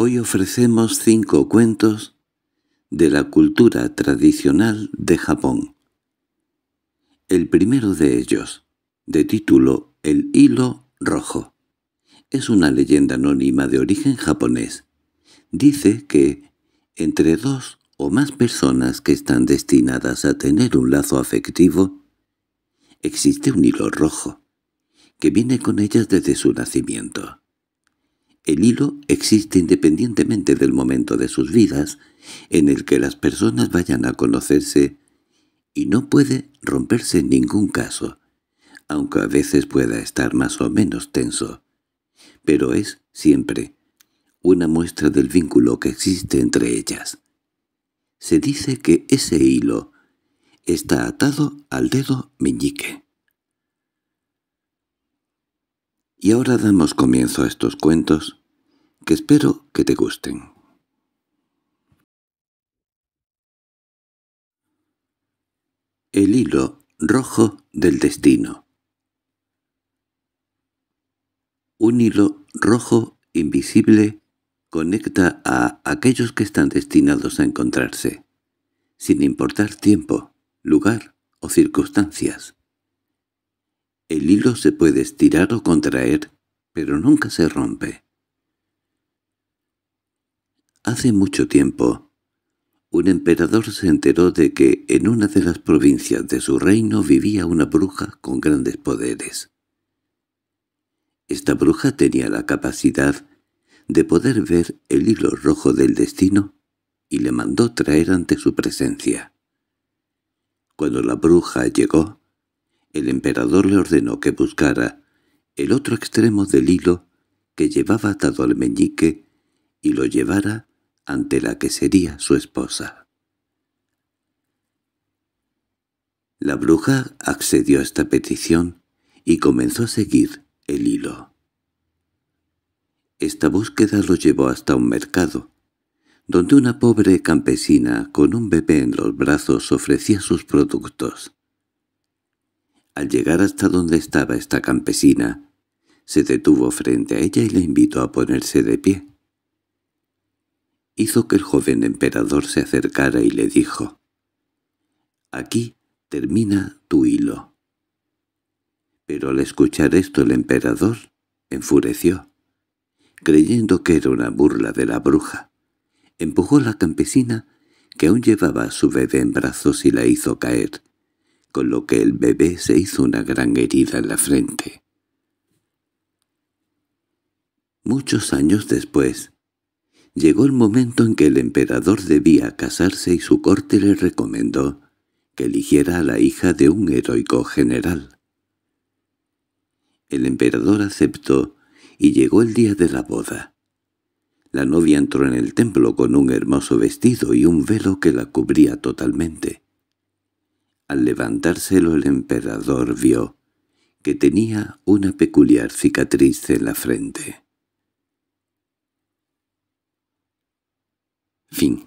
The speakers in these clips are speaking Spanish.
Hoy ofrecemos cinco cuentos de la cultura tradicional de Japón. El primero de ellos, de título El hilo rojo, es una leyenda anónima de origen japonés. Dice que, entre dos o más personas que están destinadas a tener un lazo afectivo, existe un hilo rojo, que viene con ellas desde su nacimiento. El hilo existe independientemente del momento de sus vidas en el que las personas vayan a conocerse y no puede romperse en ningún caso, aunque a veces pueda estar más o menos tenso. Pero es, siempre, una muestra del vínculo que existe entre ellas. Se dice que ese hilo está atado al dedo meñique. Y ahora damos comienzo a estos cuentos que espero que te gusten. El hilo rojo del destino Un hilo rojo invisible conecta a aquellos que están destinados a encontrarse, sin importar tiempo, lugar o circunstancias. El hilo se puede estirar o contraer, pero nunca se rompe. Hace mucho tiempo, un emperador se enteró de que en una de las provincias de su reino vivía una bruja con grandes poderes. Esta bruja tenía la capacidad de poder ver el hilo rojo del destino y le mandó traer ante su presencia. Cuando la bruja llegó, el emperador le ordenó que buscara el otro extremo del hilo que llevaba atado al meñique y lo llevara ante la que sería su esposa. La bruja accedió a esta petición y comenzó a seguir el hilo. Esta búsqueda lo llevó hasta un mercado, donde una pobre campesina con un bebé en los brazos ofrecía sus productos. Al llegar hasta donde estaba esta campesina, se detuvo frente a ella y la invitó a ponerse de pie hizo que el joven emperador se acercara y le dijo, «Aquí termina tu hilo». Pero al escuchar esto el emperador enfureció, creyendo que era una burla de la bruja. Empujó a la campesina, que aún llevaba a su bebé en brazos y la hizo caer, con lo que el bebé se hizo una gran herida en la frente. Muchos años después, Llegó el momento en que el emperador debía casarse y su corte le recomendó que eligiera a la hija de un heroico general. El emperador aceptó y llegó el día de la boda. La novia entró en el templo con un hermoso vestido y un velo que la cubría totalmente. Al levantárselo el emperador vio que tenía una peculiar cicatriz en la frente. Fin.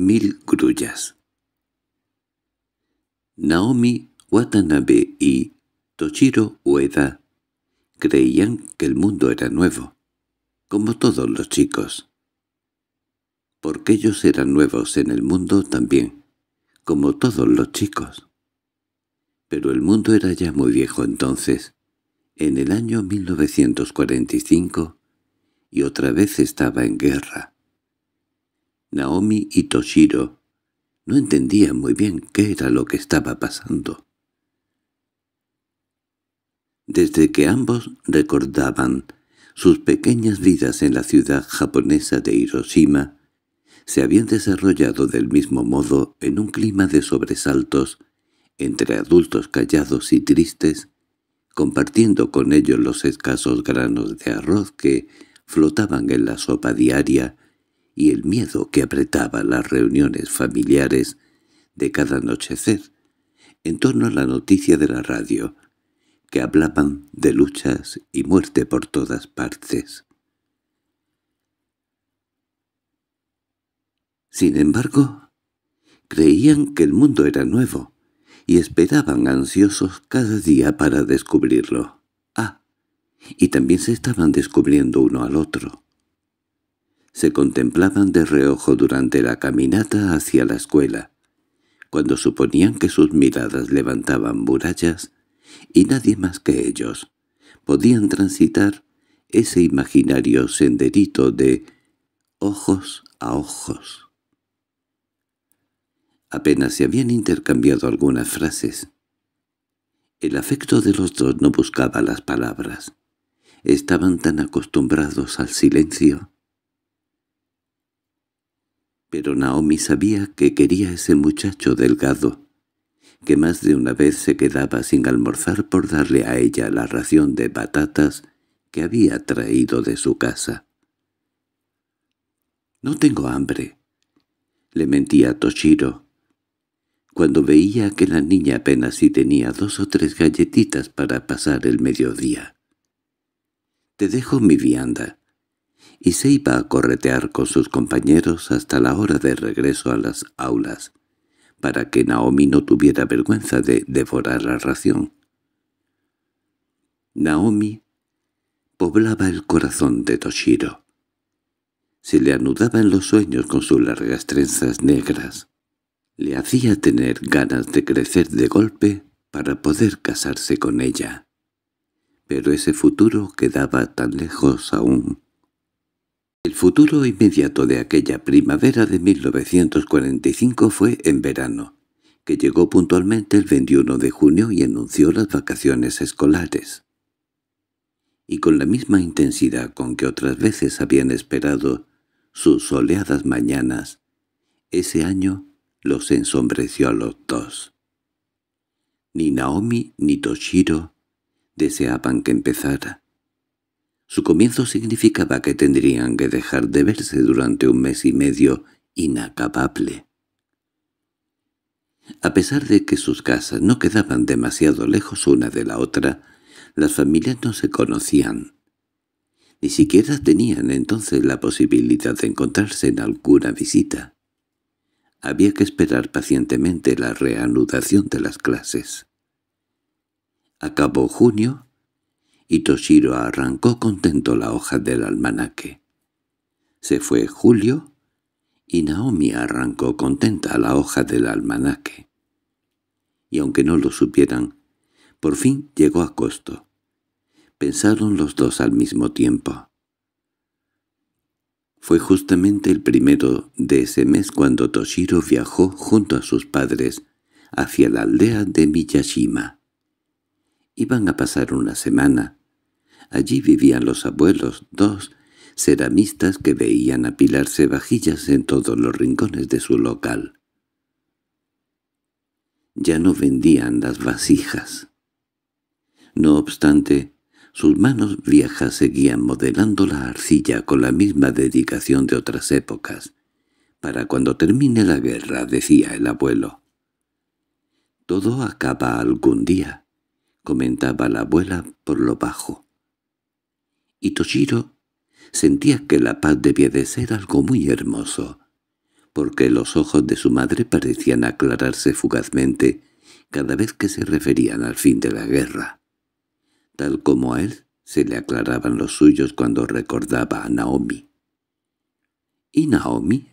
Mil grullas Naomi Watanabe y Toshiro Ueda Creían que el mundo era nuevo, como todos los chicos. Porque ellos eran nuevos en el mundo también, como todos los chicos. Pero el mundo era ya muy viejo entonces, en el año 1945, y otra vez estaba en guerra. Naomi y Toshiro no entendían muy bien qué era lo que estaba pasando desde que ambos recordaban sus pequeñas vidas en la ciudad japonesa de Hiroshima, se habían desarrollado del mismo modo en un clima de sobresaltos, entre adultos callados y tristes, compartiendo con ellos los escasos granos de arroz que flotaban en la sopa diaria y el miedo que apretaba las reuniones familiares de cada anochecer, en torno a la noticia de la radio, que hablaban de luchas y muerte por todas partes. Sin embargo, creían que el mundo era nuevo, y esperaban ansiosos cada día para descubrirlo. Ah, y también se estaban descubriendo uno al otro. Se contemplaban de reojo durante la caminata hacia la escuela. Cuando suponían que sus miradas levantaban murallas, y nadie más que ellos podían transitar ese imaginario senderito de ojos a ojos. Apenas se habían intercambiado algunas frases. El afecto de los dos no buscaba las palabras. Estaban tan acostumbrados al silencio. Pero Naomi sabía que quería ese muchacho delgado, que más de una vez se quedaba sin almorzar por darle a ella la ración de patatas que había traído de su casa. «No tengo hambre», le mentía Toshiro. Cuando veía que la niña apenas si tenía dos o tres galletitas para pasar el mediodía. «Te dejo mi vianda», y se iba a corretear con sus compañeros hasta la hora de regreso a las aulas, para que Naomi no tuviera vergüenza de devorar la ración. Naomi poblaba el corazón de Toshiro. Se le anudaba en los sueños con sus largas trenzas negras. Le hacía tener ganas de crecer de golpe para poder casarse con ella. Pero ese futuro quedaba tan lejos aún el futuro inmediato de aquella primavera de 1945 fue en verano, que llegó puntualmente el 21 de junio y anunció las vacaciones escolares. Y con la misma intensidad con que otras veces habían esperado sus soleadas mañanas, ese año los ensombreció a los dos. Ni Naomi ni Toshiro deseaban que empezara. Su comienzo significaba que tendrían que dejar de verse durante un mes y medio inacabable. A pesar de que sus casas no quedaban demasiado lejos una de la otra, las familias no se conocían. Ni siquiera tenían entonces la posibilidad de encontrarse en alguna visita. Había que esperar pacientemente la reanudación de las clases. Acabó junio y Toshiro arrancó contento la hoja del almanaque. Se fue Julio y Naomi arrancó contenta la hoja del almanaque. Y aunque no lo supieran, por fin llegó agosto. Pensaron los dos al mismo tiempo. Fue justamente el primero de ese mes cuando Toshiro viajó junto a sus padres hacia la aldea de Miyashima. Iban a pasar una semana, Allí vivían los abuelos, dos ceramistas que veían apilarse vajillas en todos los rincones de su local. Ya no vendían las vasijas. No obstante, sus manos viejas seguían modelando la arcilla con la misma dedicación de otras épocas. Para cuando termine la guerra, decía el abuelo. Todo acaba algún día, comentaba la abuela por lo bajo y Toshiro sentía que la paz debía de ser algo muy hermoso, porque los ojos de su madre parecían aclararse fugazmente cada vez que se referían al fin de la guerra, tal como a él se le aclaraban los suyos cuando recordaba a Naomi. ¿Y Naomi?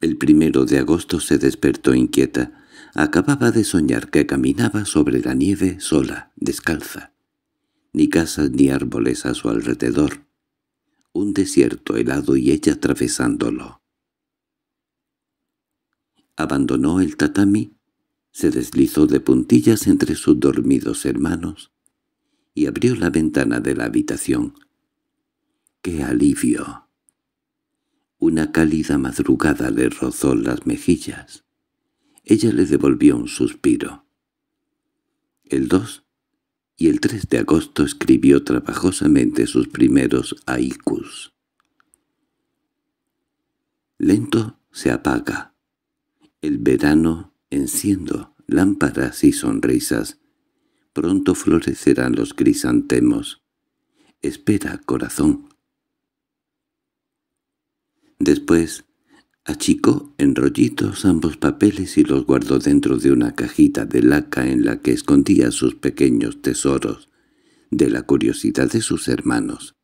El primero de agosto se despertó inquieta. Acababa de soñar que caminaba sobre la nieve sola, descalza ni casas ni árboles a su alrededor. Un desierto helado y ella atravesándolo. Abandonó el tatami, se deslizó de puntillas entre sus dormidos hermanos y abrió la ventana de la habitación. ¡Qué alivio! Una cálida madrugada le rozó las mejillas. Ella le devolvió un suspiro. El dos, y el 3 de agosto escribió trabajosamente sus primeros haikus. Lento se apaga. El verano enciendo lámparas y sonrisas. Pronto florecerán los crisantemos. Espera, corazón. Después Achicó en rollitos ambos papeles y los guardó dentro de una cajita de laca en la que escondía sus pequeños tesoros, de la curiosidad de sus hermanos.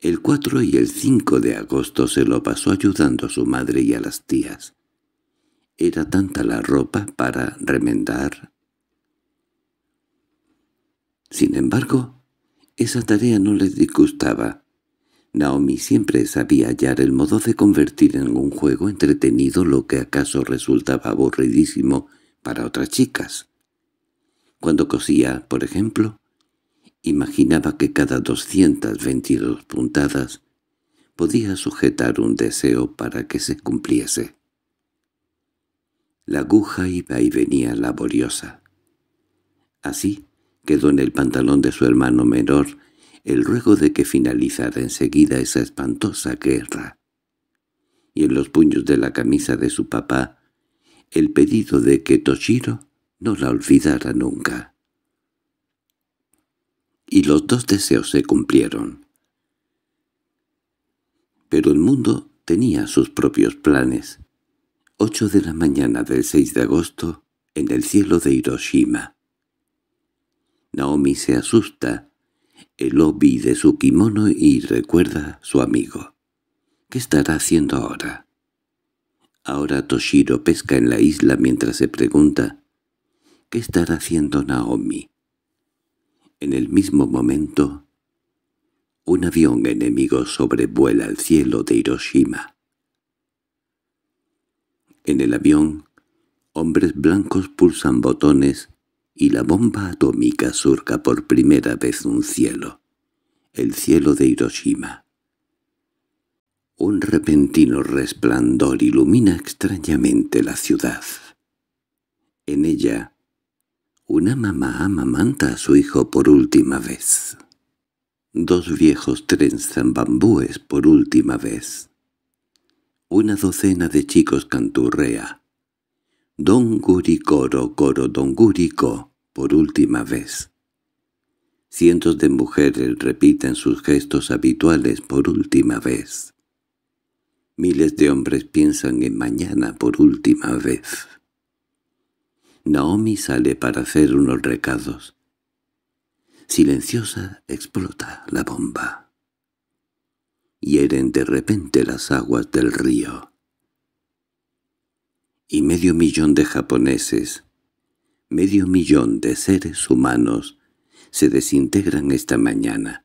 El 4 y el 5 de agosto se lo pasó ayudando a su madre y a las tías. Era tanta la ropa para remendar. Sin embargo, esa tarea no les disgustaba. Naomi siempre sabía hallar el modo de convertir en un juego entretenido lo que acaso resultaba aburridísimo para otras chicas. Cuando cosía, por ejemplo, imaginaba que cada 222 puntadas podía sujetar un deseo para que se cumpliese. La aguja iba y venía laboriosa. Así quedó en el pantalón de su hermano menor el ruego de que finalizara enseguida esa espantosa guerra. Y en los puños de la camisa de su papá, el pedido de que Toshiro no la olvidara nunca. Y los dos deseos se cumplieron. Pero el mundo tenía sus propios planes. Ocho de la mañana del 6 de agosto, en el cielo de Hiroshima. Naomi se asusta el eh, obi de su kimono y recuerda su amigo. ¿Qué estará haciendo ahora? Ahora Toshiro pesca en la isla mientras se pregunta ¿Qué estará haciendo Naomi? En el mismo momento, un avión enemigo sobrevuela el cielo de Hiroshima. En el avión, hombres blancos pulsan botones y la bomba atómica surca por primera vez un cielo, el cielo de Hiroshima. Un repentino resplandor ilumina extrañamente la ciudad. En ella, una mamá amamanta a su hijo por última vez. Dos viejos trenzan bambúes por última vez. Una docena de chicos canturrea Don Guricoro Coro Don Gurico por última vez. Cientos de mujeres repiten sus gestos habituales por última vez. Miles de hombres piensan en mañana por última vez. Naomi sale para hacer unos recados. Silenciosa explota la bomba. Hieren de repente las aguas del río y medio millón de japoneses, medio millón de seres humanos, se desintegran esta mañana,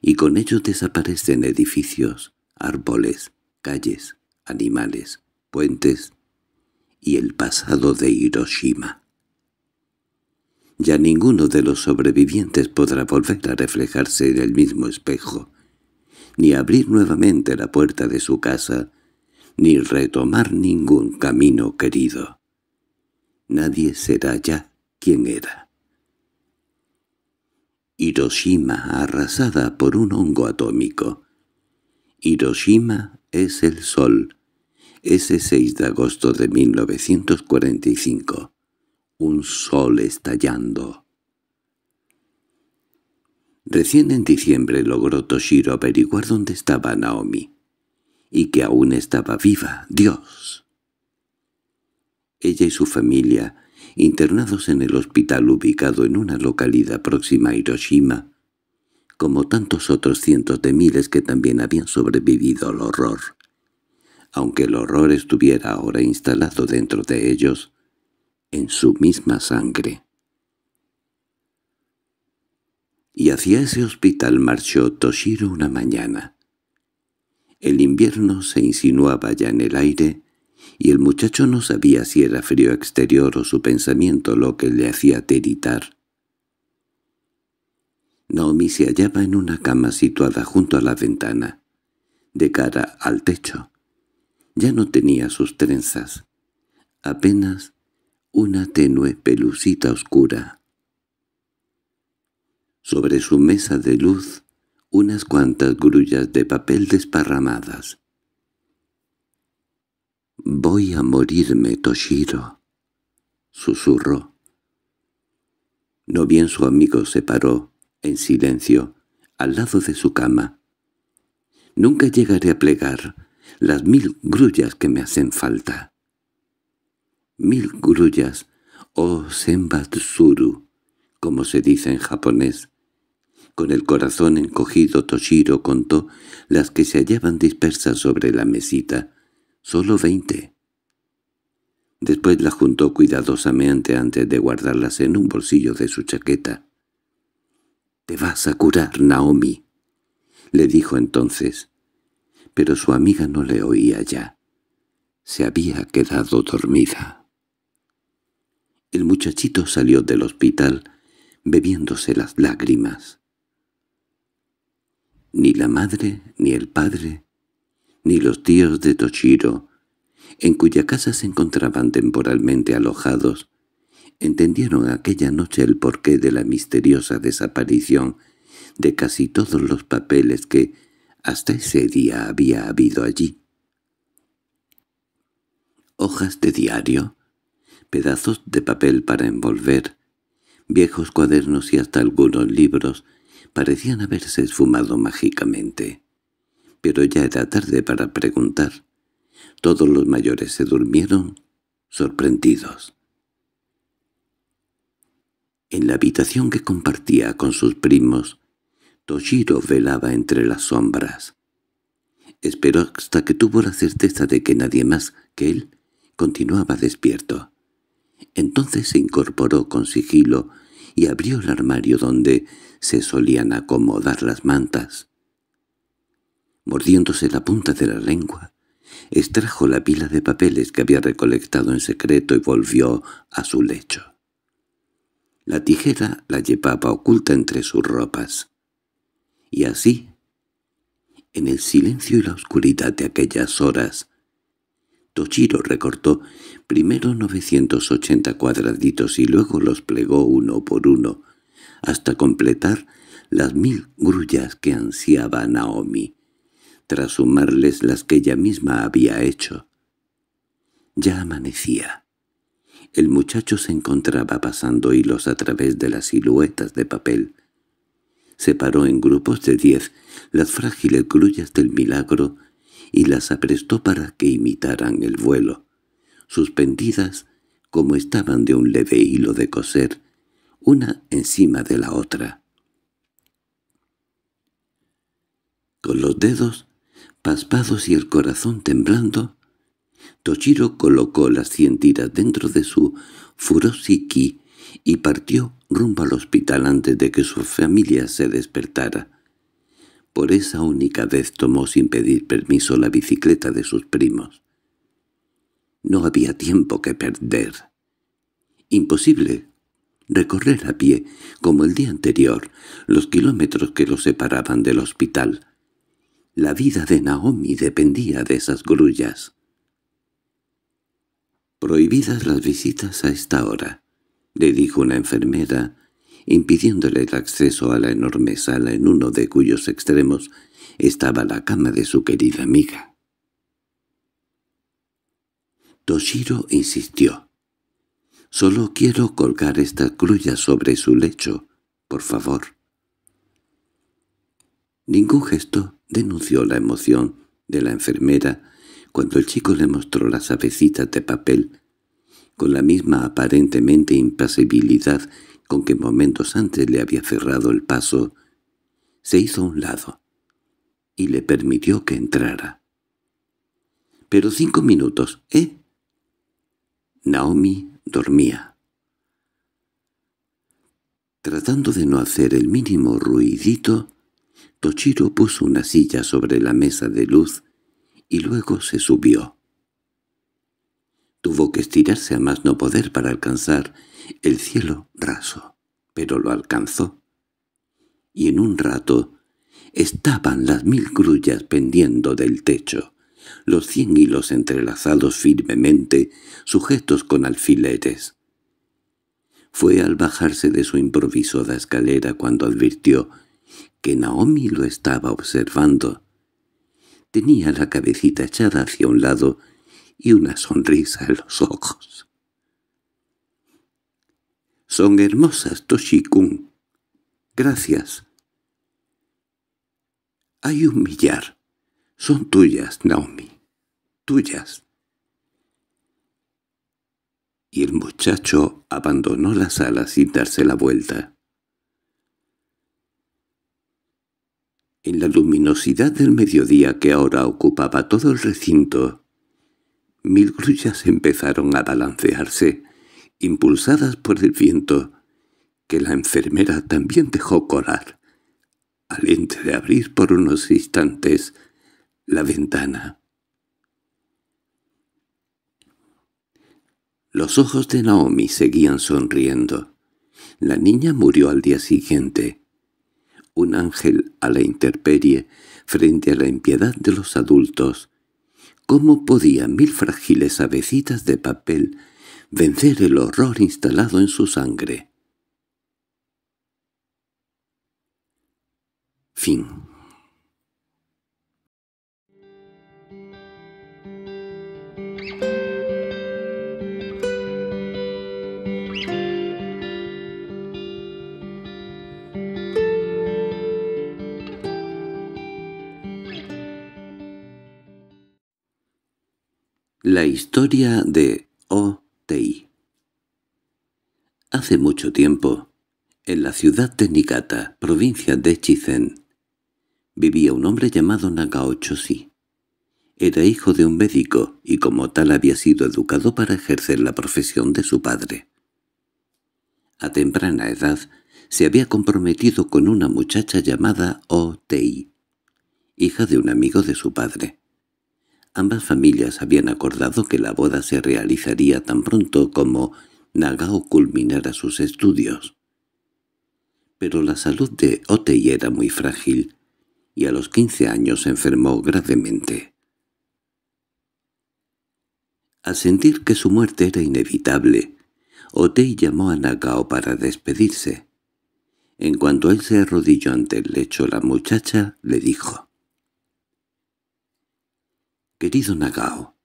y con ellos desaparecen edificios, árboles, calles, animales, puentes y el pasado de Hiroshima. Ya ninguno de los sobrevivientes podrá volver a reflejarse en el mismo espejo, ni abrir nuevamente la puerta de su casa, ni retomar ningún camino querido. Nadie será ya quien era. Hiroshima arrasada por un hongo atómico. Hiroshima es el sol. Ese 6 de agosto de 1945. Un sol estallando. Recién en diciembre logró Toshiro averiguar dónde estaba Naomi y que aún estaba viva, Dios. Ella y su familia, internados en el hospital ubicado en una localidad próxima a Hiroshima, como tantos otros cientos de miles que también habían sobrevivido al horror. Aunque el horror estuviera ahora instalado dentro de ellos, en su misma sangre. Y hacia ese hospital marchó Toshiro una mañana. El invierno se insinuaba ya en el aire, y el muchacho no sabía si era frío exterior o su pensamiento lo que le hacía tiritar. Naomi se hallaba en una cama situada junto a la ventana, de cara al techo. Ya no tenía sus trenzas, apenas una tenue pelucita oscura. Sobre su mesa de luz unas cuantas grullas de papel desparramadas. «Voy a morirme, Toshiro», susurró. No bien su amigo se paró, en silencio, al lado de su cama. «Nunca llegaré a plegar las mil grullas que me hacen falta». «Mil grullas, oh Senbatsuru», como se dice en japonés, con el corazón encogido Toshiro contó las que se hallaban dispersas sobre la mesita. Solo veinte. Después las juntó cuidadosamente antes de guardarlas en un bolsillo de su chaqueta. «Te vas a curar, Naomi», le dijo entonces. Pero su amiga no le oía ya. Se había quedado dormida. El muchachito salió del hospital bebiéndose las lágrimas. Ni la madre, ni el padre, ni los tíos de Toshiro, en cuya casa se encontraban temporalmente alojados, entendieron aquella noche el porqué de la misteriosa desaparición de casi todos los papeles que hasta ese día había habido allí. Hojas de diario, pedazos de papel para envolver, viejos cuadernos y hasta algunos libros parecían haberse esfumado mágicamente. Pero ya era tarde para preguntar. Todos los mayores se durmieron, sorprendidos. En la habitación que compartía con sus primos, Toshiro velaba entre las sombras. Esperó hasta que tuvo la certeza de que nadie más que él continuaba despierto. Entonces se incorporó con sigilo y abrió el armario donde se solían acomodar las mantas. Mordiéndose la punta de la lengua, extrajo la pila de papeles que había recolectado en secreto y volvió a su lecho. La tijera la llevaba oculta entre sus ropas. Y así, en el silencio y la oscuridad de aquellas horas, Tochiro recortó primero 980 cuadraditos y luego los plegó uno por uno, hasta completar las mil grullas que ansiaba Naomi, tras sumarles las que ella misma había hecho. Ya amanecía. El muchacho se encontraba pasando hilos a través de las siluetas de papel. Separó en grupos de diez las frágiles grullas del milagro y las aprestó para que imitaran el vuelo, suspendidas como estaban de un leve hilo de coser, una encima de la otra. Con los dedos paspados y el corazón temblando, Tochiro colocó las cien tiras dentro de su furoshiki y partió rumbo al hospital antes de que su familia se despertara. Por esa única vez tomó sin pedir permiso la bicicleta de sus primos. No había tiempo que perder. Imposible recorrer a pie, como el día anterior, los kilómetros que lo separaban del hospital. La vida de Naomi dependía de esas grullas. «Prohibidas las visitas a esta hora», le dijo una enfermera, impidiéndole el acceso a la enorme sala en uno de cuyos extremos estaba la cama de su querida amiga. Toshiro insistió. Solo quiero colgar esta cruya sobre su lecho, por favor. Ningún gesto denunció la emoción de la enfermera cuando el chico le mostró las avecitas de papel, con la misma aparentemente impasibilidad con que momentos antes le había cerrado el paso, se hizo a un lado y le permitió que entrara. «Pero cinco minutos, ¿eh?» Naomi dormía. Tratando de no hacer el mínimo ruidito, Tochiro puso una silla sobre la mesa de luz y luego se subió. Tuvo que estirarse a más no poder para alcanzar el cielo raso, pero lo alcanzó. Y en un rato estaban las mil grullas pendiendo del techo los cien hilos entrelazados firmemente, sujetos con alfileres. Fue al bajarse de su improvisada escalera cuando advirtió que Naomi lo estaba observando. Tenía la cabecita echada hacia un lado y una sonrisa en los ojos. —Son hermosas, Toshikun. Gracias. —Hay un millar son tuyas, Naomi. Tuyas. Y el muchacho abandonó la sala sin darse la vuelta. En la luminosidad del mediodía que ahora ocupaba todo el recinto, mil grullas empezaron a balancearse, impulsadas por el viento, que la enfermera también dejó colar, al entreabrir por unos instantes la ventana. Los ojos de Naomi seguían sonriendo. La niña murió al día siguiente. Un ángel a la interperie frente a la impiedad de los adultos. ¿Cómo podían mil frágiles avecitas de papel vencer el horror instalado en su sangre? Fin La historia de O. Tei Hace mucho tiempo, en la ciudad de Nikata, provincia de Chizen, vivía un hombre llamado Nagaochosi. Era hijo de un médico y como tal había sido educado para ejercer la profesión de su padre. A temprana edad se había comprometido con una muchacha llamada O. Tei, hija de un amigo de su padre. Ambas familias habían acordado que la boda se realizaría tan pronto como Nagao culminara sus estudios. Pero la salud de Otei era muy frágil, y a los 15 años se enfermó gravemente. Al sentir que su muerte era inevitable, Otei llamó a Nagao para despedirse. En cuanto él se arrodilló ante el lecho, la muchacha le dijo Querido Nagao,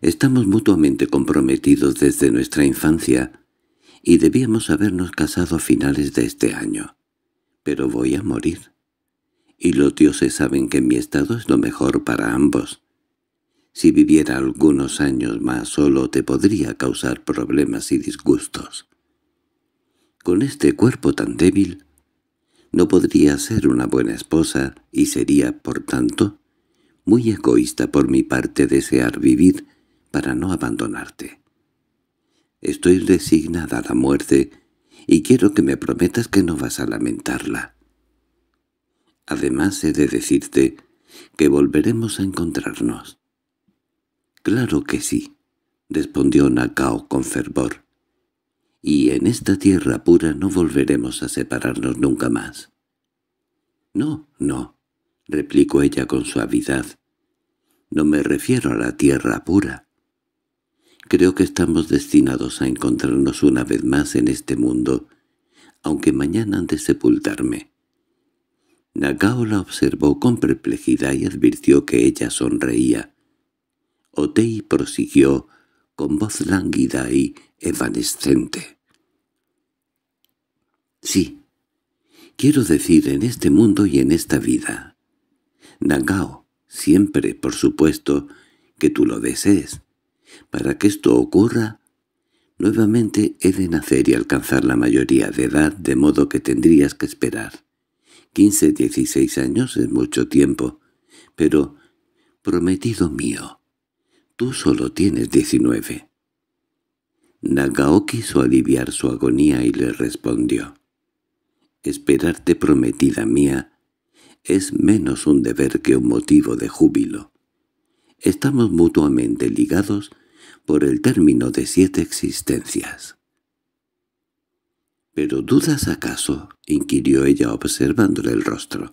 estamos mutuamente comprometidos desde nuestra infancia y debíamos habernos casado a finales de este año. Pero voy a morir. Y los dioses saben que mi estado es lo mejor para ambos. Si viviera algunos años más solo te podría causar problemas y disgustos. Con este cuerpo tan débil, no podría ser una buena esposa y sería, por tanto, muy egoísta por mi parte desear vivir para no abandonarte. Estoy resignada a la muerte y quiero que me prometas que no vas a lamentarla. Además he de decirte que volveremos a encontrarnos. —Claro que sí —respondió Nakao con fervor—, y en esta tierra pura no volveremos a separarnos nunca más. —No, no —replicó ella con suavidad—, no me refiero a la tierra pura. Creo que estamos destinados a encontrarnos una vez más en este mundo, aunque mañana han de sepultarme. Nagao la observó con perplejidad y advirtió que ella sonreía. Otei prosiguió con voz lánguida y evanescente. —Sí, quiero decir en este mundo y en esta vida, —Nagao, siempre, por supuesto, que tú lo desees. Para que esto ocurra, nuevamente he de nacer y alcanzar la mayoría de edad, de modo que tendrías que esperar. Quince, dieciséis años es mucho tiempo, pero, prometido mío, tú solo tienes diecinueve. Nagao quiso aliviar su agonía y le respondió. «Esperarte, prometida mía, es menos un deber que un motivo de júbilo. Estamos mutuamente ligados por el término de siete existencias. —¿Pero dudas acaso? —inquirió ella observándole el rostro.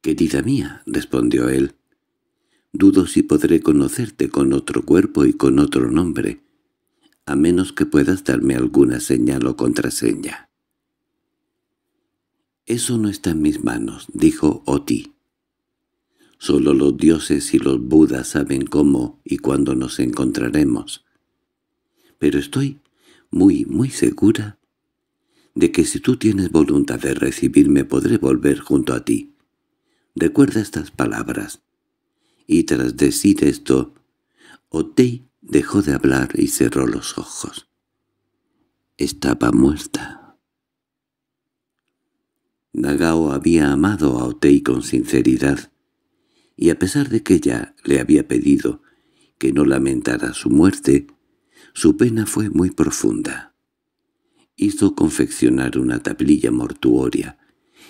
—Querida mía —respondió él—, dudo si podré conocerte con otro cuerpo y con otro nombre, a menos que puedas darme alguna señal o contraseña. «Eso no está en mis manos», dijo Oti. «Solo los dioses y los budas saben cómo y cuándo nos encontraremos. Pero estoy muy, muy segura de que si tú tienes voluntad de recibirme podré volver junto a ti. Recuerda estas palabras». Y tras decir esto, Otei dejó de hablar y cerró los ojos. Estaba muerta. Nagao había amado a Otei con sinceridad, y a pesar de que ella le había pedido que no lamentara su muerte, su pena fue muy profunda. Hizo confeccionar una tablilla mortuoria,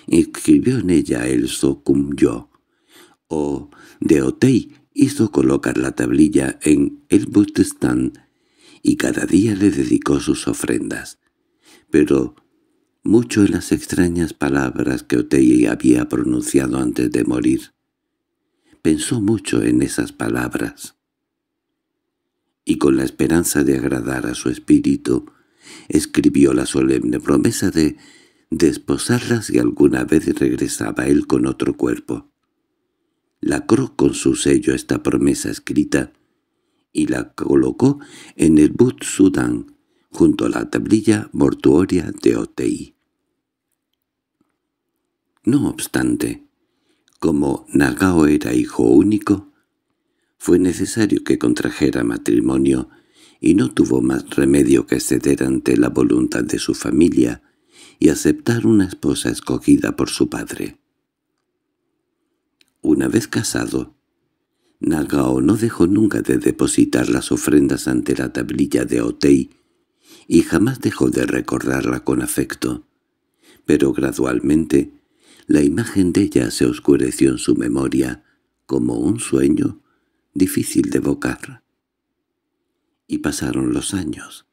escribió en ella el Sokumyo, Yo, o de Otei hizo colocar la tablilla en el Butestán y cada día le dedicó sus ofrendas. Pero mucho en las extrañas palabras que Otei había pronunciado antes de morir. Pensó mucho en esas palabras. Y con la esperanza de agradar a su espíritu, escribió la solemne promesa de desposarlas si alguna vez regresaba él con otro cuerpo. Lacró con su sello esta promesa escrita y la colocó en el But Sudán, junto a la tablilla mortuoria de Otei. No obstante, como Nagao era hijo único, fue necesario que contrajera matrimonio y no tuvo más remedio que ceder ante la voluntad de su familia y aceptar una esposa escogida por su padre. Una vez casado, Nagao no dejó nunca de depositar las ofrendas ante la tablilla de Otei y jamás dejó de recordarla con afecto. Pero gradualmente la imagen de ella se oscureció en su memoria como un sueño difícil de evocar. Y pasaron los años.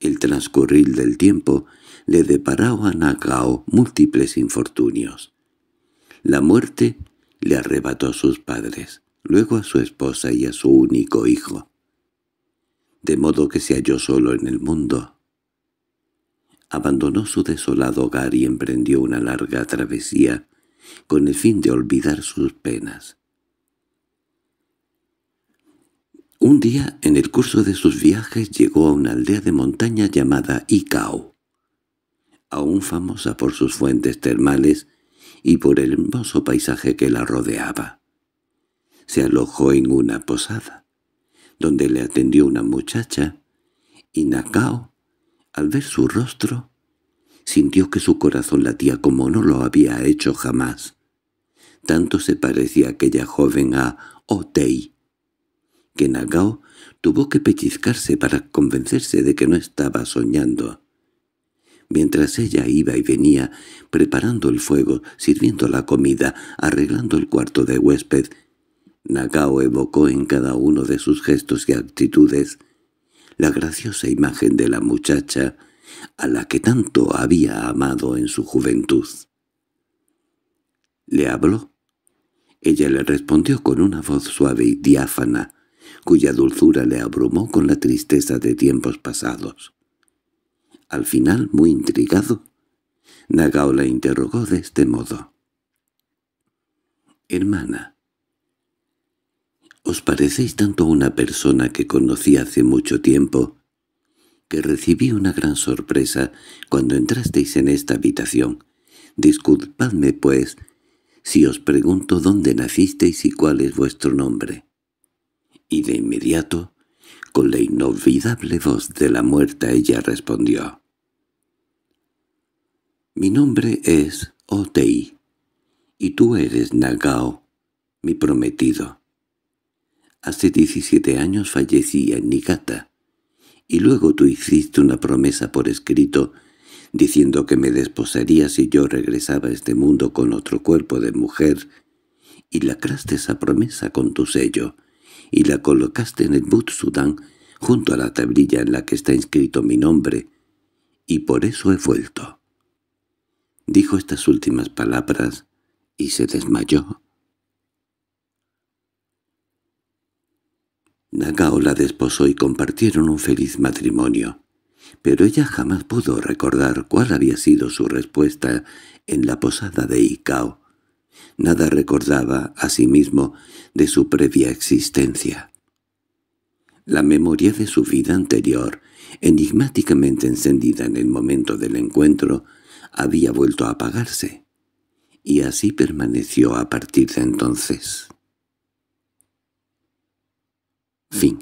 El transcurrir del tiempo le deparó a Nagao múltiples infortunios. La muerte le arrebató a sus padres, luego a su esposa y a su único hijo de modo que se halló solo en el mundo. Abandonó su desolado hogar y emprendió una larga travesía con el fin de olvidar sus penas. Un día, en el curso de sus viajes, llegó a una aldea de montaña llamada Icao, aún famosa por sus fuentes termales y por el hermoso paisaje que la rodeaba. Se alojó en una posada donde le atendió una muchacha, y Nakao, al ver su rostro, sintió que su corazón latía como no lo había hecho jamás. Tanto se parecía aquella joven a Otei, que Nagao tuvo que pellizcarse para convencerse de que no estaba soñando. Mientras ella iba y venía, preparando el fuego, sirviendo la comida, arreglando el cuarto de huésped Nagao evocó en cada uno de sus gestos y actitudes la graciosa imagen de la muchacha a la que tanto había amado en su juventud. Le habló. Ella le respondió con una voz suave y diáfana, cuya dulzura le abrumó con la tristeza de tiempos pasados. Al final, muy intrigado, Nagao la interrogó de este modo. «Hermana, os parecéis tanto a una persona que conocí hace mucho tiempo, que recibí una gran sorpresa cuando entrasteis en esta habitación. Disculpadme, pues, si os pregunto dónde nacisteis y cuál es vuestro nombre. Y de inmediato, con la inolvidable voz de la muerta, ella respondió. Mi nombre es Otei, y tú eres Nagao, mi prometido. Hace 17 años fallecía en Nikata, y luego tú hiciste una promesa por escrito diciendo que me desposaría si yo regresaba a este mundo con otro cuerpo de mujer, y lacraste esa promesa con tu sello, y la colocaste en el Sudán junto a la tablilla en la que está inscrito mi nombre, y por eso he vuelto. Dijo estas últimas palabras y se desmayó Nagao la desposó y compartieron un feliz matrimonio, pero ella jamás pudo recordar cuál había sido su respuesta en la posada de Ikao. Nada recordaba, sí mismo de su previa existencia. La memoria de su vida anterior, enigmáticamente encendida en el momento del encuentro, había vuelto a apagarse, y así permaneció a partir de entonces. Fin.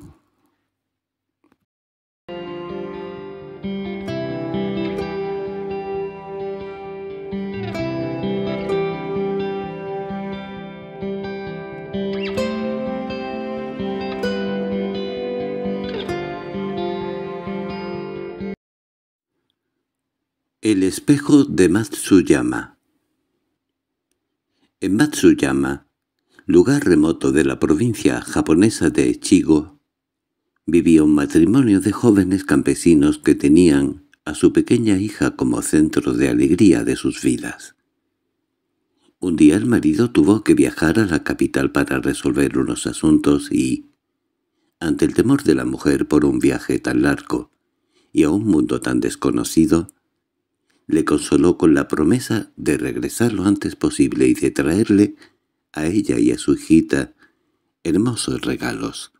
El espejo de Matsuyama En Matsuyama, lugar remoto de la provincia japonesa de Chigo, vivía un matrimonio de jóvenes campesinos que tenían a su pequeña hija como centro de alegría de sus vidas. Un día el marido tuvo que viajar a la capital para resolver unos asuntos y, ante el temor de la mujer por un viaje tan largo y a un mundo tan desconocido, le consoló con la promesa de regresar lo antes posible y de traerle a ella y a su hijita hermosos regalos.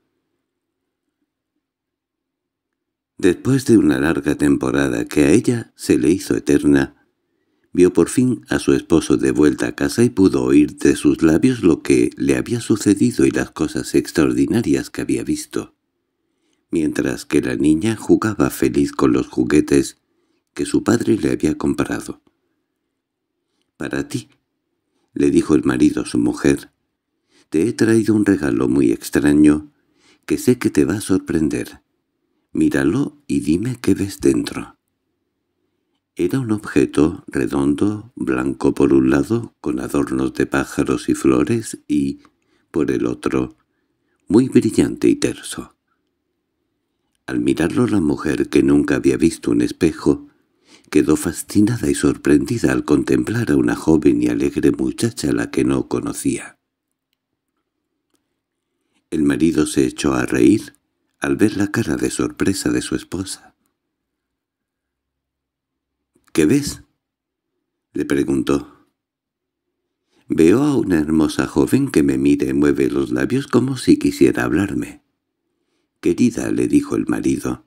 Después de una larga temporada que a ella se le hizo eterna, vio por fin a su esposo de vuelta a casa y pudo oír de sus labios lo que le había sucedido y las cosas extraordinarias que había visto. Mientras que la niña jugaba feliz con los juguetes que su padre le había comprado. «Para ti le dijo el marido a su mujer. «Te he traído un regalo muy extraño que sé que te va a sorprender. Míralo y dime qué ves dentro». Era un objeto redondo, blanco por un lado, con adornos de pájaros y flores, y, por el otro, muy brillante y terso. Al mirarlo la mujer, que nunca había visto un espejo, quedó fascinada y sorprendida al contemplar a una joven y alegre muchacha a la que no conocía. El marido se echó a reír al ver la cara de sorpresa de su esposa. —¿Qué ves? —le preguntó. —Veo a una hermosa joven que me mira y mueve los labios como si quisiera hablarme. —Querida —le dijo el marido—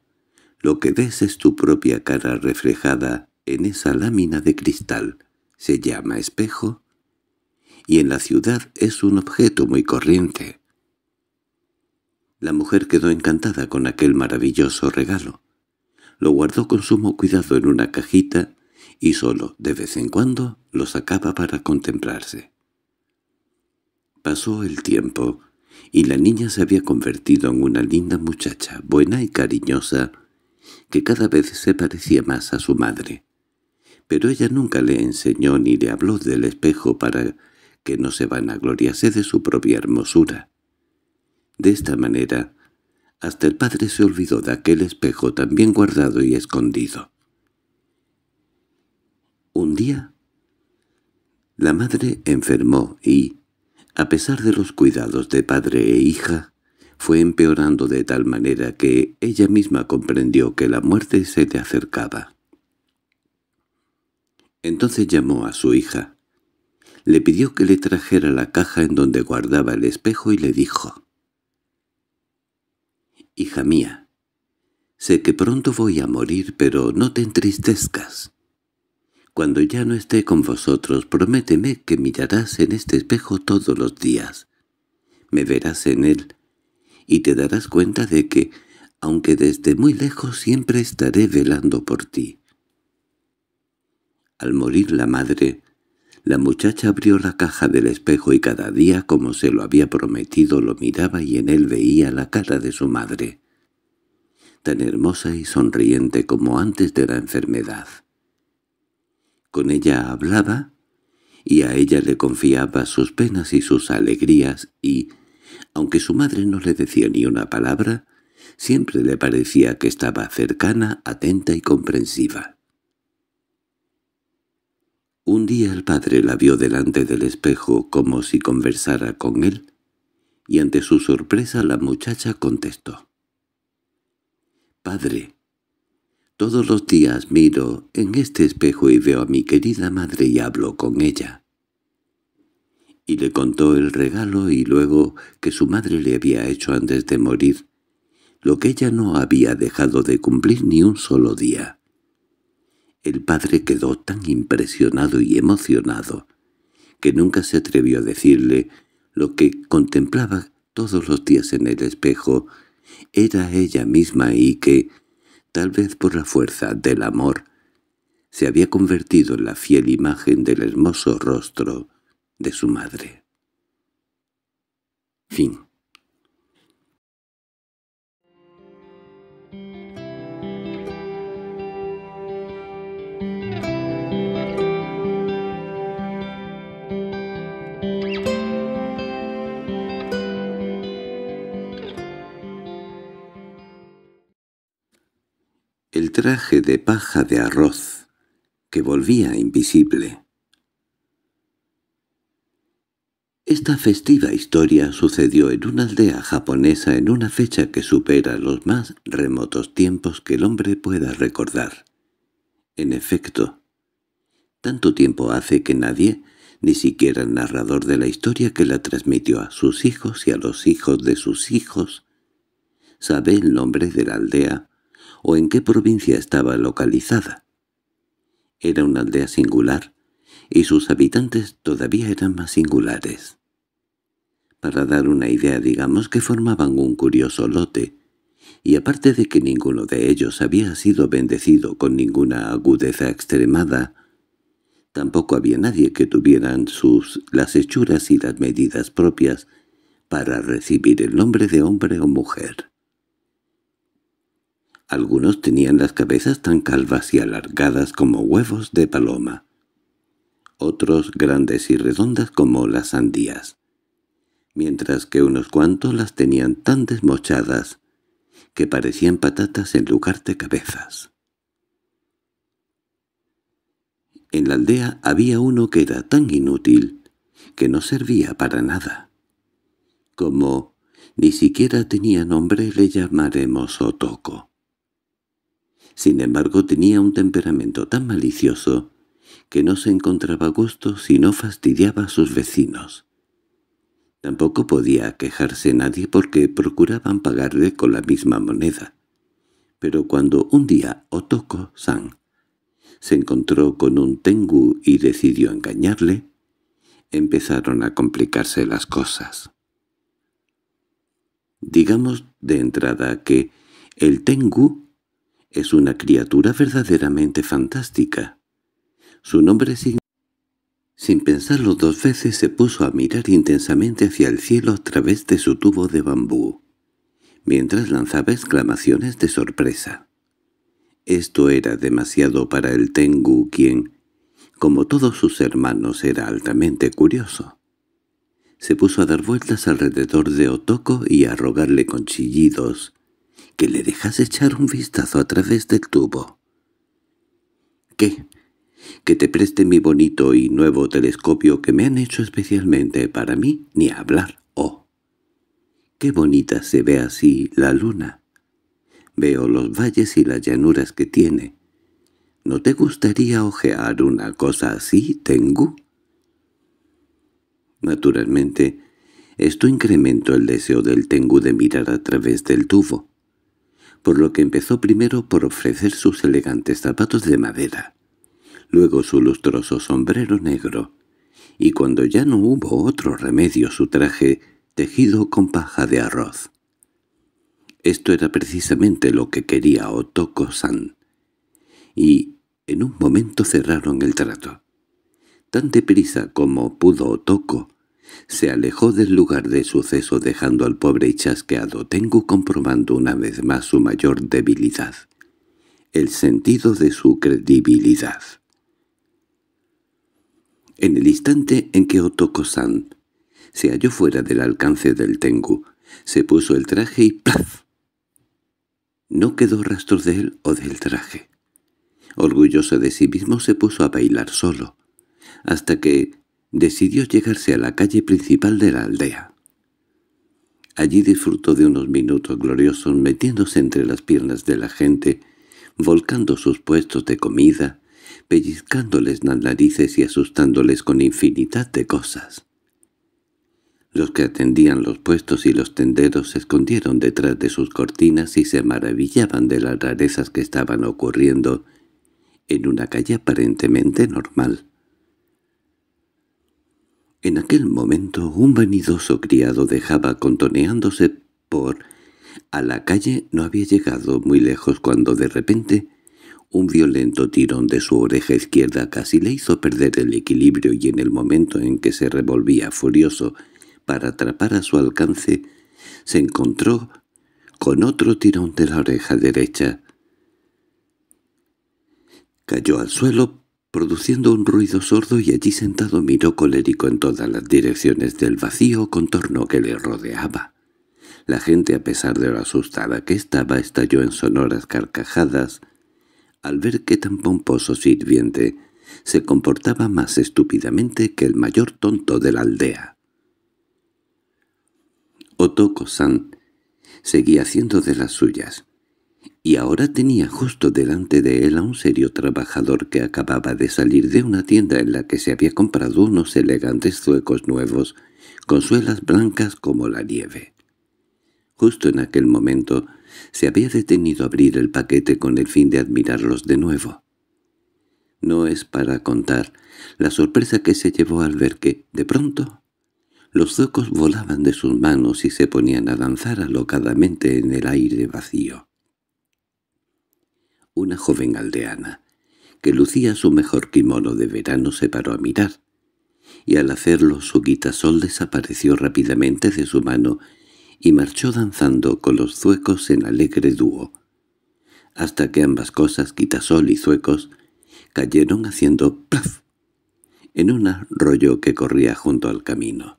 lo que ves es tu propia cara reflejada en esa lámina de cristal. Se llama espejo y en la ciudad es un objeto muy corriente. La mujer quedó encantada con aquel maravilloso regalo. Lo guardó con sumo cuidado en una cajita y solo de vez en cuando lo sacaba para contemplarse. Pasó el tiempo y la niña se había convertido en una linda muchacha, buena y cariñosa, que cada vez se parecía más a su madre. Pero ella nunca le enseñó ni le habló del espejo para que no se vanagloriase de su propia hermosura. De esta manera, hasta el padre se olvidó de aquel espejo tan bien guardado y escondido. Un día, la madre enfermó y, a pesar de los cuidados de padre e hija, fue empeorando de tal manera que ella misma comprendió que la muerte se le acercaba. Entonces llamó a su hija. Le pidió que le trajera la caja en donde guardaba el espejo y le dijo. «Hija mía, sé que pronto voy a morir, pero no te entristezcas. Cuando ya no esté con vosotros, prométeme que mirarás en este espejo todos los días. Me verás en él, y te darás cuenta de que, aunque desde muy lejos siempre estaré velando por ti. Al morir la madre, la muchacha abrió la caja del espejo y cada día, como se lo había prometido, lo miraba y en él veía la cara de su madre, tan hermosa y sonriente como antes de la enfermedad. Con ella hablaba y a ella le confiaba sus penas y sus alegrías y, aunque su madre no le decía ni una palabra, siempre le parecía que estaba cercana, atenta y comprensiva. Un día el padre la vio delante del espejo como si conversara con él, y ante su sorpresa la muchacha contestó. «Padre, todos los días miro en este espejo y veo a mi querida madre y hablo con ella y le contó el regalo y luego que su madre le había hecho antes de morir, lo que ella no había dejado de cumplir ni un solo día. El padre quedó tan impresionado y emocionado que nunca se atrevió a decirle lo que contemplaba todos los días en el espejo era ella misma y que, tal vez por la fuerza del amor, se había convertido en la fiel imagen del hermoso rostro, de su madre. Fin. El traje de paja de arroz, que volvía invisible, Esta festiva historia sucedió en una aldea japonesa en una fecha que supera los más remotos tiempos que el hombre pueda recordar. En efecto, tanto tiempo hace que nadie, ni siquiera el narrador de la historia que la transmitió a sus hijos y a los hijos de sus hijos, sabe el nombre de la aldea o en qué provincia estaba localizada. Era una aldea singular, y sus habitantes todavía eran más singulares. Para dar una idea digamos que formaban un curioso lote, y aparte de que ninguno de ellos había sido bendecido con ninguna agudeza extremada, tampoco había nadie que tuvieran sus las hechuras y las medidas propias para recibir el nombre de hombre o mujer. Algunos tenían las cabezas tan calvas y alargadas como huevos de paloma, otros grandes y redondas como las sandías, mientras que unos cuantos las tenían tan desmochadas que parecían patatas en lugar de cabezas. En la aldea había uno que era tan inútil que no servía para nada. Como ni siquiera tenía nombre le llamaremos Otoko. Sin embargo tenía un temperamento tan malicioso que no se encontraba gusto si no fastidiaba a sus vecinos. Tampoco podía quejarse nadie porque procuraban pagarle con la misma moneda. Pero cuando un día Otoko-san se encontró con un Tengu y decidió engañarle, empezaron a complicarse las cosas. Digamos de entrada que el Tengu es una criatura verdaderamente fantástica. Su nombre significa sin pensarlo dos veces se puso a mirar intensamente hacia el cielo a través de su tubo de bambú, mientras lanzaba exclamaciones de sorpresa. Esto era demasiado para el Tengu, quien, como todos sus hermanos, era altamente curioso. Se puso a dar vueltas alrededor de Otoko y a rogarle con chillidos que le dejase echar un vistazo a través del tubo. «¿Qué? que te preste mi bonito y nuevo telescopio que me han hecho especialmente para mí, ni hablar, oh. Qué bonita se ve así la luna. Veo los valles y las llanuras que tiene. ¿No te gustaría ojear una cosa así, Tengu? Naturalmente, esto incrementó el deseo del Tengu de mirar a través del tubo, por lo que empezó primero por ofrecer sus elegantes zapatos de madera, luego su lustroso sombrero negro, y cuando ya no hubo otro remedio su traje tejido con paja de arroz. Esto era precisamente lo que quería Otoko-san, y en un momento cerraron el trato. Tan deprisa como pudo Otoko, se alejó del lugar de suceso dejando al pobre y chasqueado Tengu comprobando una vez más su mayor debilidad, el sentido de su credibilidad. En el instante en que Otoko-san se halló fuera del alcance del Tengu, se puso el traje y ¡plaf! No quedó rastro de él o del traje. Orgulloso de sí mismo se puso a bailar solo, hasta que decidió llegarse a la calle principal de la aldea. Allí disfrutó de unos minutos gloriosos metiéndose entre las piernas de la gente, volcando sus puestos de comida, pellizcándoles las narices y asustándoles con infinidad de cosas. Los que atendían los puestos y los tenderos se escondieron detrás de sus cortinas y se maravillaban de las rarezas que estaban ocurriendo en una calle aparentemente normal. En aquel momento un vanidoso criado dejaba contoneándose por... A la calle no había llegado muy lejos cuando de repente un violento tirón de su oreja izquierda casi le hizo perder el equilibrio y en el momento en que se revolvía furioso para atrapar a su alcance, se encontró con otro tirón de la oreja derecha. Cayó al suelo produciendo un ruido sordo y allí sentado miró colérico en todas las direcciones del vacío contorno que le rodeaba. La gente, a pesar de lo asustada que estaba, estalló en sonoras carcajadas, al ver que tan pomposo sirviente se comportaba más estúpidamente que el mayor tonto de la aldea. Otoko-san seguía haciendo de las suyas, y ahora tenía justo delante de él a un serio trabajador que acababa de salir de una tienda en la que se había comprado unos elegantes zuecos nuevos, con suelas blancas como la nieve. Justo en aquel momento se había detenido a abrir el paquete con el fin de admirarlos de nuevo. No es para contar la sorpresa que se llevó al ver que, de pronto, los zocos volaban de sus manos y se ponían a danzar alocadamente en el aire vacío. Una joven aldeana, que lucía su mejor kimono de verano, se paró a mirar, y al hacerlo su guitasol desapareció rápidamente de su mano y marchó danzando con los zuecos en alegre dúo, hasta que ambas cosas, quitasol y zuecos, cayeron haciendo plaf en un arroyo que corría junto al camino.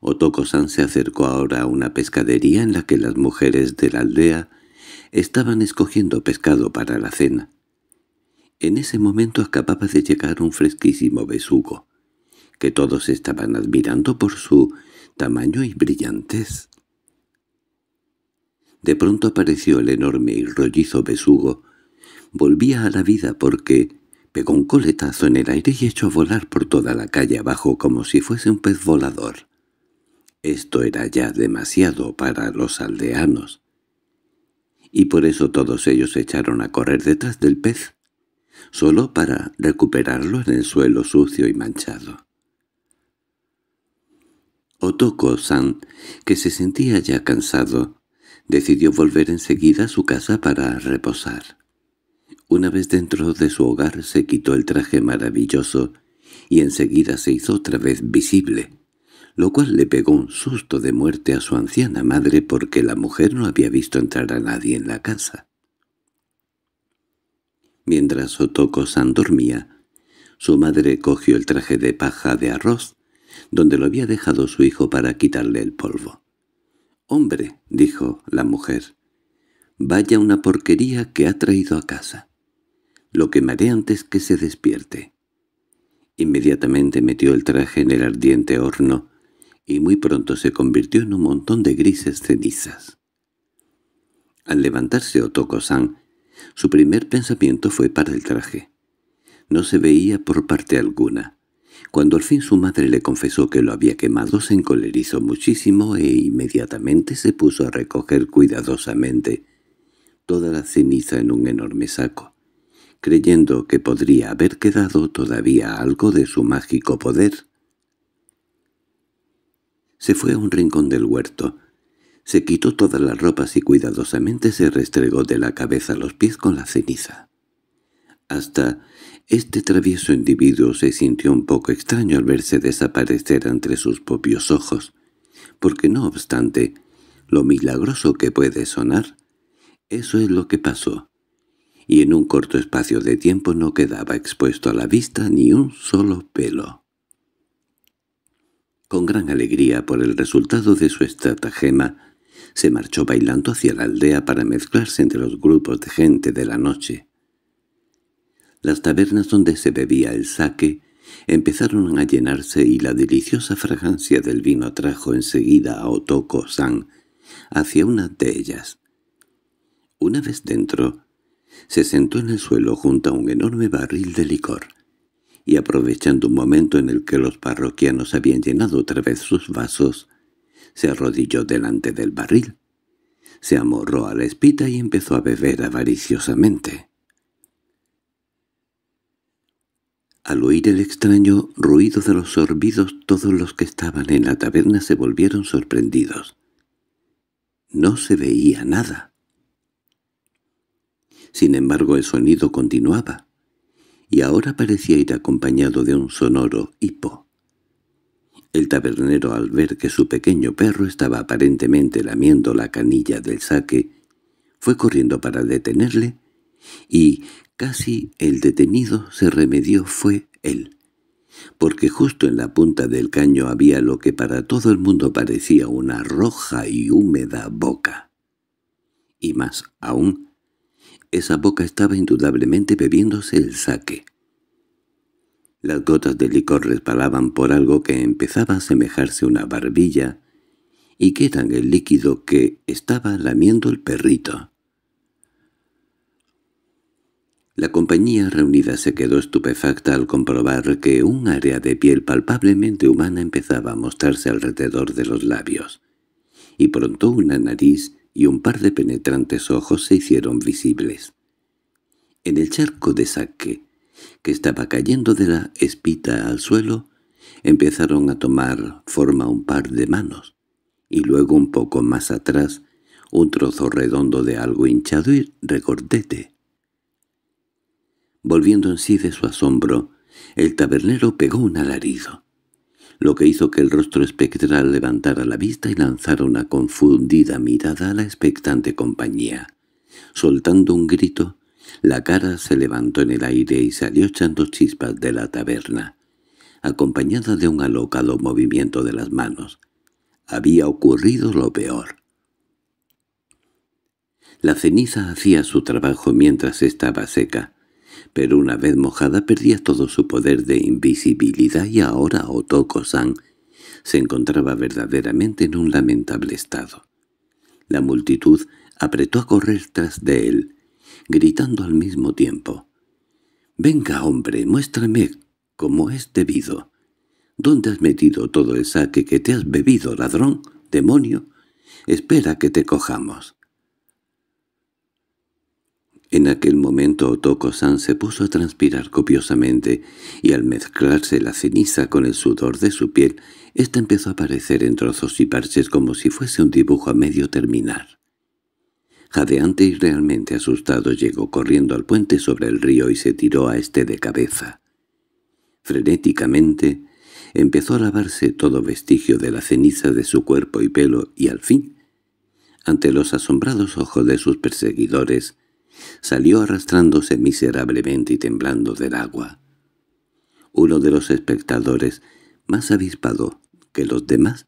otoko san se acercó ahora a una pescadería en la que las mujeres de la aldea estaban escogiendo pescado para la cena. En ese momento acababa de llegar un fresquísimo besugo, que todos estaban admirando por su tamaño y brillantez. De pronto apareció el enorme y rollizo besugo. Volvía a la vida porque pegó un coletazo en el aire y echó a volar por toda la calle abajo como si fuese un pez volador. Esto era ya demasiado para los aldeanos. Y por eso todos ellos echaron a correr detrás del pez, solo para recuperarlo en el suelo sucio y manchado. Otoko-san, que se sentía ya cansado, decidió volver enseguida a su casa para reposar. Una vez dentro de su hogar se quitó el traje maravilloso y enseguida se hizo otra vez visible, lo cual le pegó un susto de muerte a su anciana madre porque la mujer no había visto entrar a nadie en la casa. Mientras Otoko-san dormía, su madre cogió el traje de paja de arroz donde lo había dejado su hijo para quitarle el polvo. —Hombre —dijo la mujer—, vaya una porquería que ha traído a casa. Lo quemaré antes que se despierte. Inmediatamente metió el traje en el ardiente horno y muy pronto se convirtió en un montón de grises cenizas. Al levantarse Otoko-san, su primer pensamiento fue para el traje. No se veía por parte alguna. Cuando al fin su madre le confesó que lo había quemado, se encolerizó muchísimo e inmediatamente se puso a recoger cuidadosamente toda la ceniza en un enorme saco, creyendo que podría haber quedado todavía algo de su mágico poder. Se fue a un rincón del huerto, se quitó todas las ropas y cuidadosamente se restregó de la cabeza a los pies con la ceniza. Hasta este travieso individuo se sintió un poco extraño al verse desaparecer entre sus propios ojos, porque no obstante, lo milagroso que puede sonar, eso es lo que pasó, y en un corto espacio de tiempo no quedaba expuesto a la vista ni un solo pelo. Con gran alegría por el resultado de su estratagema, se marchó bailando hacia la aldea para mezclarse entre los grupos de gente de la noche. Las tabernas donde se bebía el saque empezaron a llenarse y la deliciosa fragancia del vino atrajo enseguida a Otoko-san hacia una de ellas. Una vez dentro, se sentó en el suelo junto a un enorme barril de licor, y aprovechando un momento en el que los parroquianos habían llenado otra vez sus vasos, se arrodilló delante del barril, se amorró a la espita y empezó a beber avariciosamente. Al oír el extraño ruido de los sorbidos todos los que estaban en la taberna se volvieron sorprendidos. No se veía nada. Sin embargo el sonido continuaba, y ahora parecía ir acompañado de un sonoro hipo. El tabernero al ver que su pequeño perro estaba aparentemente lamiendo la canilla del saque, fue corriendo para detenerle y casi el detenido se remedió fue él, porque justo en la punta del caño había lo que para todo el mundo parecía una roja y húmeda boca. Y más aún, esa boca estaba indudablemente bebiéndose el saque. Las gotas de licor resbalaban por algo que empezaba a semejarse una barbilla y que eran el líquido que estaba lamiendo el perrito. La compañía reunida se quedó estupefacta al comprobar que un área de piel palpablemente humana empezaba a mostrarse alrededor de los labios, y pronto una nariz y un par de penetrantes ojos se hicieron visibles. En el charco de saque, que estaba cayendo de la espita al suelo, empezaron a tomar forma un par de manos, y luego un poco más atrás un trozo redondo de algo hinchado y recortete. Volviendo en sí de su asombro, el tabernero pegó un alarido, lo que hizo que el rostro espectral levantara la vista y lanzara una confundida mirada a la expectante compañía. Soltando un grito, la cara se levantó en el aire y salió echando chispas de la taberna, acompañada de un alocado movimiento de las manos. Había ocurrido lo peor. La ceniza hacía su trabajo mientras estaba seca, pero una vez mojada perdía todo su poder de invisibilidad y ahora Otoko-san se encontraba verdaderamente en un lamentable estado. La multitud apretó a correr tras de él, gritando al mismo tiempo. «¡Venga, hombre, muéstrame cómo es debido! ¿Dónde has metido todo el saque que te has bebido, ladrón? ¡Demonio! ¡Espera que te cojamos!» En aquel momento Otoko-san se puso a transpirar copiosamente, y al mezclarse la ceniza con el sudor de su piel, ésta empezó a aparecer en trozos y parches como si fuese un dibujo a medio terminar. Jadeante y realmente asustado llegó corriendo al puente sobre el río y se tiró a este de cabeza. Frenéticamente empezó a lavarse todo vestigio de la ceniza de su cuerpo y pelo y al fin, ante los asombrados ojos de sus perseguidores, Salió arrastrándose miserablemente y temblando del agua. Uno de los espectadores, más avispado que los demás,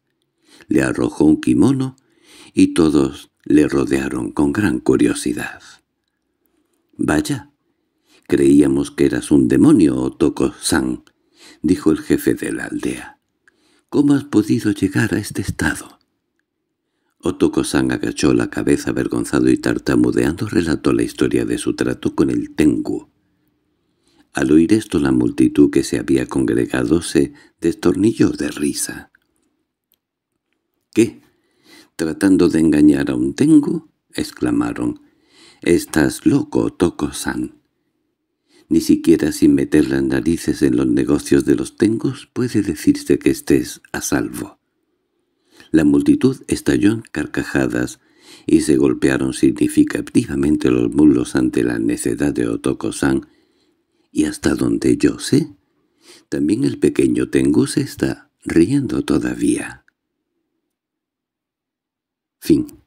le arrojó un kimono y todos le rodearon con gran curiosidad. «Vaya, creíamos que eras un demonio, Otoko-san», dijo el jefe de la aldea. «¿Cómo has podido llegar a este estado?» Otoko-san agachó la cabeza avergonzado y tartamudeando relató la historia de su trato con el Tengu. Al oír esto la multitud que se había congregado se destornilló de risa. —¿Qué? ¿Tratando de engañar a un Tengu? —exclamaron. —Estás loco, Otoko-san. Ni siquiera sin meter las narices en los negocios de los Tengus puede decirse que estés a salvo. La multitud estalló en carcajadas y se golpearon significativamente los mulos ante la necedad de Otoko-san, y hasta donde yo sé, también el pequeño Tengu se está riendo todavía. Fin